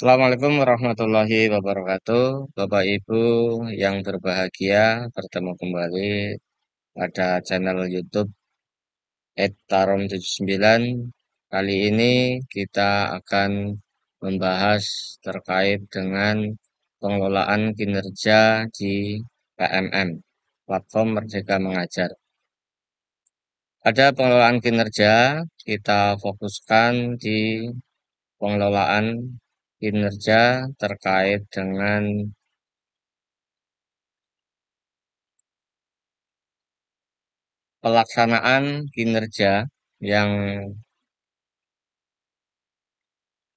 Assalamualaikum warahmatullahi wabarakatuh. Bapak Ibu yang berbahagia, bertemu kembali pada channel YouTube @tarom79. Kali ini kita akan membahas terkait dengan pengelolaan kinerja di PMM, platform Merdeka Mengajar. Pada pengelolaan kinerja, kita fokuskan di pengelolaan kinerja terkait dengan pelaksanaan kinerja yang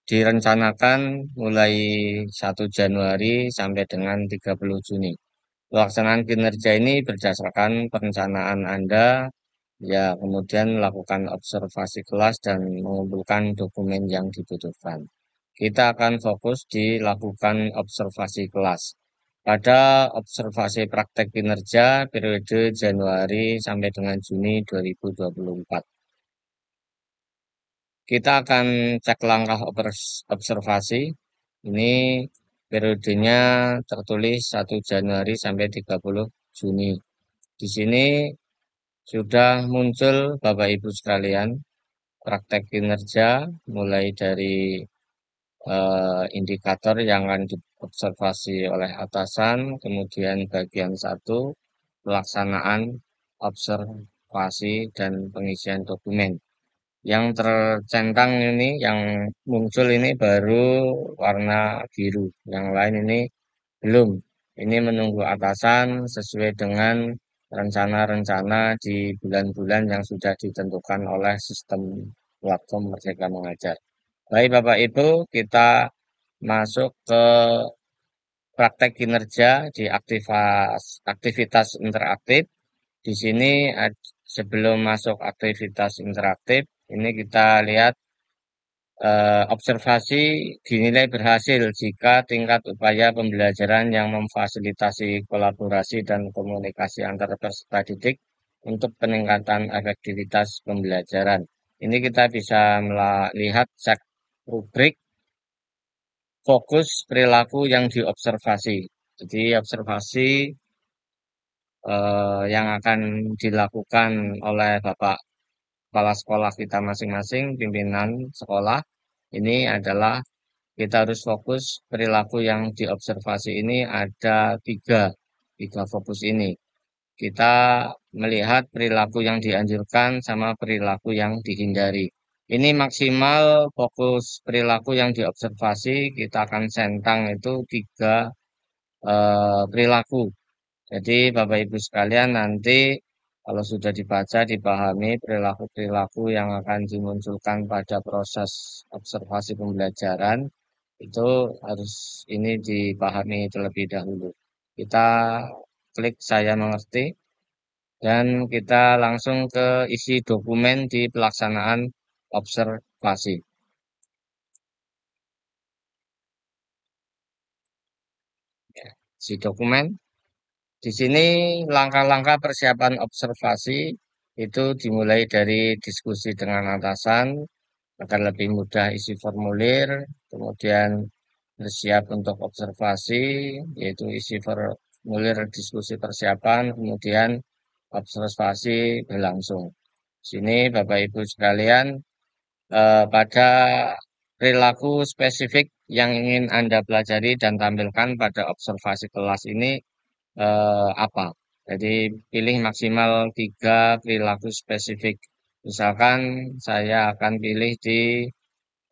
direncanakan mulai 1 Januari sampai dengan 30 Juni. Pelaksanaan kinerja ini berdasarkan perencanaan Anda, ya kemudian melakukan observasi kelas dan mengumpulkan dokumen yang dibutuhkan kita akan fokus di lakukan observasi kelas. Pada observasi praktek kinerja periode Januari sampai dengan Juni 2024. Kita akan cek langkah observasi. Ini periodenya tertulis 1 Januari sampai 30 Juni. Di sini sudah muncul Bapak Ibu sekalian praktek kinerja mulai dari eh, indikator yang akan diobservasi oleh atasan, kemudian bagian satu pelaksanaan observasi dan pengisian dokumen. Yang tercentang ini, yang muncul ini baru warna biru, yang lain ini belum. Ini menunggu atasan sesuai dengan rencana-rencana di bulan-bulan yang sudah ditentukan oleh sistem platform Merdeka Mengajar. Baik Bapak Ibu, kita masuk ke praktek kinerja di aktivitas, aktivitas interaktif. Di sini sebelum masuk aktivitas interaktif, ini kita lihat eh, observasi dinilai berhasil jika tingkat upaya pembelajaran yang memfasilitasi kolaborasi dan komunikasi antar peserta didik untuk peningkatan efektivitas pembelajaran. Ini kita bisa melihat Rubrik fokus perilaku yang diobservasi. Jadi observasi eh, yang akan dilakukan oleh Bapak Kepala Sekolah kita masing-masing, pimpinan sekolah, ini adalah kita harus fokus perilaku yang diobservasi ini ada tiga, tiga fokus ini. Kita melihat perilaku yang dianjurkan sama perilaku yang dihindari. Ini maksimal fokus perilaku yang diobservasi, kita akan centang itu tiga eh, perilaku. Jadi Bapak Ibu sekalian nanti kalau sudah dibaca, dipahami perilaku-perilaku yang akan dimunculkan pada proses observasi pembelajaran, itu harus ini dipahami terlebih dahulu. Kita klik saya mengerti dan kita langsung ke isi dokumen di pelaksanaan observasi ya, si dokumen. Di sini langkah-langkah persiapan observasi itu dimulai dari diskusi dengan atasan agar lebih mudah isi formulir, kemudian bersiap untuk observasi, yaitu isi formulir diskusi persiapan, kemudian observasi berlangsung. Di sini Bapak Ibu sekalian Eh, pada perilaku spesifik yang ingin Anda pelajari dan tampilkan pada observasi kelas ini uh, apa. Jadi pilih maksimal tiga perilaku spesifik. Misalkan saya akan pilih di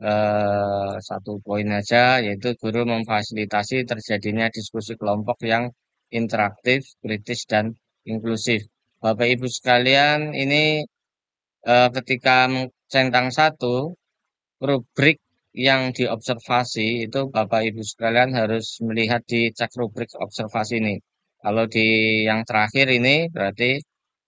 uh, satu poin aja, yaitu guru memfasilitasi terjadinya diskusi kelompok yang interaktif, kritis, dan inklusif. Bapak Ibu sekalian, ini uh, ketika centang satu rubrik yang diobservasi itu Bapak Ibu sekalian harus melihat di cek rubrik observasi ini. Kalau di yang terakhir ini berarti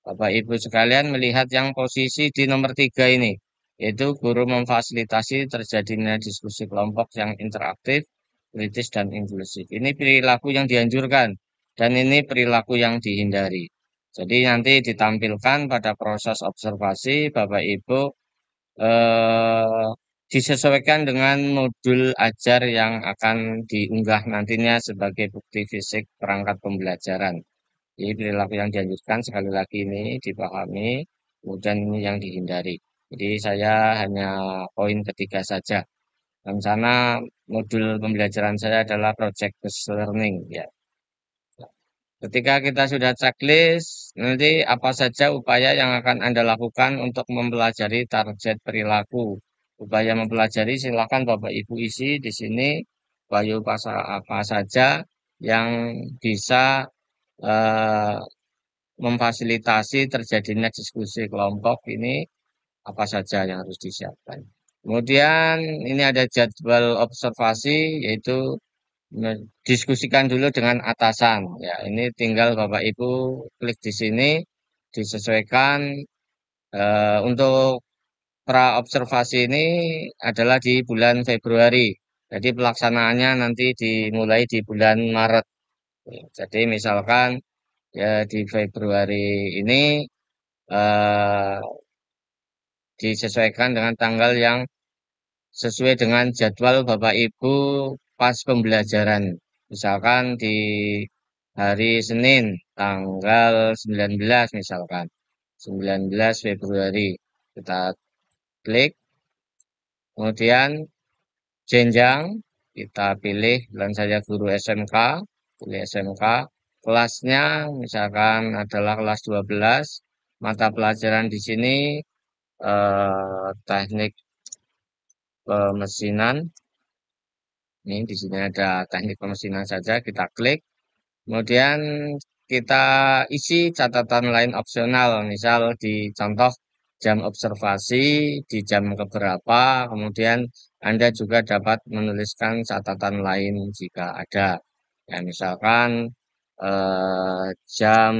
Bapak Ibu sekalian melihat yang posisi di nomor tiga ini, yaitu guru memfasilitasi terjadinya diskusi kelompok yang interaktif, kritis, dan inklusif. Ini perilaku yang dianjurkan, dan ini perilaku yang dihindari. Jadi nanti ditampilkan pada proses observasi Bapak Ibu eh, disesuaikan dengan modul ajar yang akan diunggah nantinya sebagai bukti fisik perangkat pembelajaran. Jadi perilaku yang dianjurkan sekali lagi ini dipahami, kemudian ini yang dihindari. Jadi saya hanya poin ketiga saja. saja. sana modul pembelajaran saya adalah project based learning ya. Ketika kita sudah checklist, nanti apa saja upaya yang akan Anda lakukan untuk mempelajari target perilaku. Upaya mempelajari silakan Bapak Ibu isi di sini pasal apa saja yang bisa eh, memfasilitasi terjadinya diskusi kelompok ini apa saja yang harus disiapkan. Kemudian ini ada jadwal observasi yaitu diskusikan dulu dengan atasan. Ya, ini tinggal Bapak Ibu klik di sini disesuaikan eh, untuk pra observasi ini adalah di bulan Februari. Jadi pelaksanaannya nanti dimulai di bulan Maret. Ya, jadi misalkan ya di Februari ini eh, disesuaikan dengan tanggal yang sesuai dengan jadwal Bapak Ibu pas pembelajaran. Misalkan di hari Senin tanggal 19 misalkan. 19 Februari. Kita klik. Kemudian jenjang kita pilih dan saja guru SMK, pilih SMK. Kelasnya misalkan adalah kelas 12. Mata pelajaran di sini eh, teknik pemesinan eh, ini di sini ada teknik pemesinan saja, kita klik. Kemudian kita isi catatan lain opsional, misal di contoh jam observasi, di jam keberapa, kemudian Anda juga dapat menuliskan catatan lain jika ada. Ya, misalkan eh, jam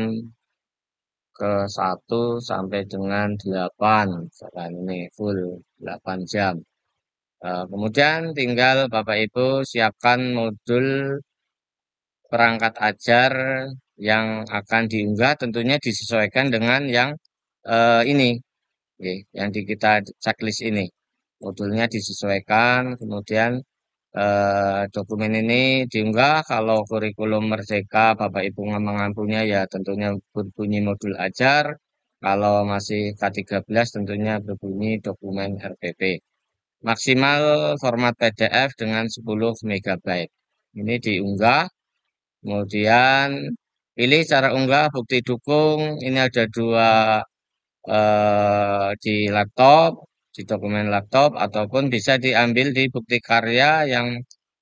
ke 1 sampai dengan 8, misalkan ini full 8 jam. Eh, kemudian tinggal Bapak Ibu siapkan modul perangkat ajar yang akan diunggah, tentunya disesuaikan dengan yang, eh, ini, Oke, yang di kita checklist ini. Modulnya disesuaikan, kemudian, eh, dokumen ini diunggah, kalau kurikulum merdeka Bapak Ibu mengampunya ya tentunya berbunyi modul ajar, kalau masih K13 tentunya berbunyi dokumen RPP. Maksimal format PDF dengan 10 MB. Ini diunggah. Kemudian pilih cara unggah bukti dukung. Ini ada dua eh, di laptop, di dokumen laptop ataupun bisa diambil di bukti karya yang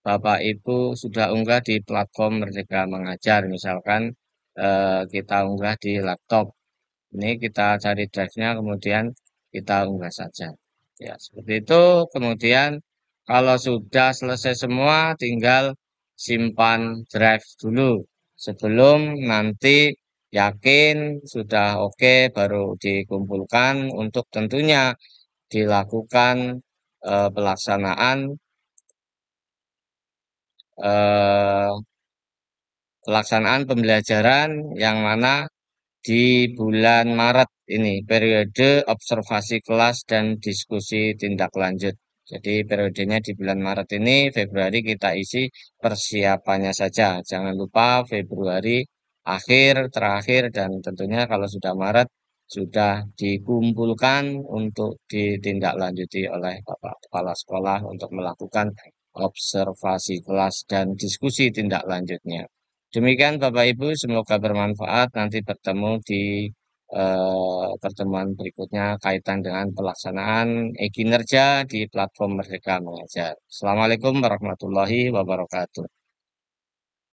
Bapak Ibu sudah unggah di platform Merdeka Mengajar misalkan eh, kita unggah di laptop. Ini kita cari drive-nya kemudian kita unggah saja. Ya, seperti itu. Kemudian kalau sudah selesai semua tinggal simpan drive dulu sebelum nanti yakin sudah oke okay, baru dikumpulkan untuk tentunya dilakukan e, pelaksanaan e, pelaksanaan pembelajaran yang mana di bulan Maret ini, periode observasi kelas dan diskusi tindak lanjut. Jadi periodenya di bulan Maret ini, Februari kita isi persiapannya saja. Jangan lupa Februari akhir, terakhir, dan tentunya kalau sudah Maret, sudah dikumpulkan untuk ditindaklanjuti oleh Bapak Kepala Sekolah untuk melakukan observasi kelas dan diskusi tindak lanjutnya. Demikian Bapak Ibu, semoga bermanfaat. Nanti bertemu di eh, pertemuan berikutnya kaitan dengan pelaksanaan ekinerja di platform Merdeka Mengajar. Assalamualaikum warahmatullahi wabarakatuh.